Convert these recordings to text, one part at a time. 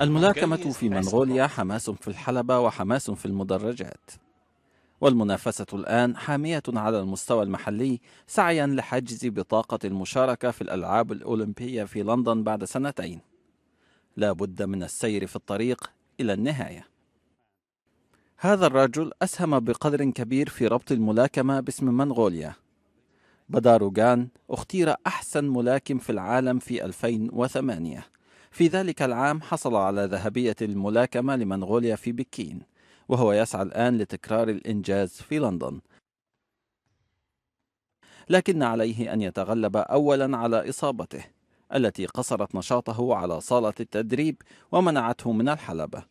الملاكمة في منغوليا حماس في الحلبة وحماس في المدرجات والمنافسة الآن حامية على المستوى المحلي سعيا لحجز بطاقة المشاركة في الألعاب الأولمبية في لندن بعد سنتين لا بد من السير في الطريق إلى النهاية هذا الرجل أسهم بقدر كبير في ربط الملاكمة باسم منغوليا بداروغان اختير أحسن ملاكم في العالم في 2008 في ذلك العام حصل على ذهبية الملاكمة لمنغوليا في بكين وهو يسعى الآن لتكرار الإنجاز في لندن لكن عليه أن يتغلب أولا على إصابته التي قصرت نشاطه على صالة التدريب ومنعته من الحلبة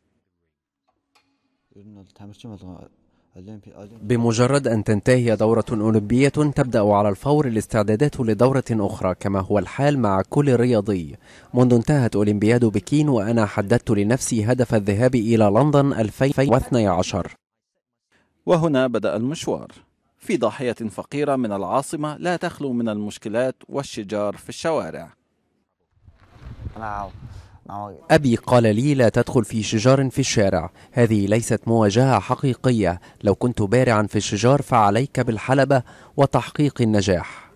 بمجرد أن تنتهي دورة أولمبية تبدأ على الفور الاستعدادات لدورة أخرى كما هو الحال مع كل رياضي منذ انتهت أولمبياد بكين وأنا حددت لنفسي هدف الذهاب إلى لندن 2012 وهنا بدأ المشوار في ضاحية فقيرة من العاصمة لا تخلو من المشكلات والشجار في الشوارع أبي قال لي لا تدخل في شجار في الشارع هذه ليست مواجهة حقيقية لو كنت بارعا في الشجار فعليك بالحلبة وتحقيق النجاح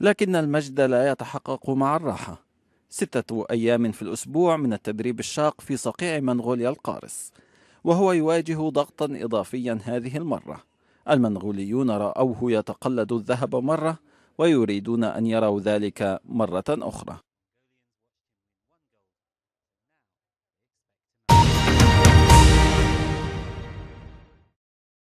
لكن المجد لا يتحقق مع الراحة ستة أيام في الأسبوع من التدريب الشاق في صقيع منغوليا القارس وهو يواجه ضغطا إضافيا هذه المرة المنغوليون رأوه يتقلد الذهب مرة ويريدون أن يروا ذلك مرة أخرى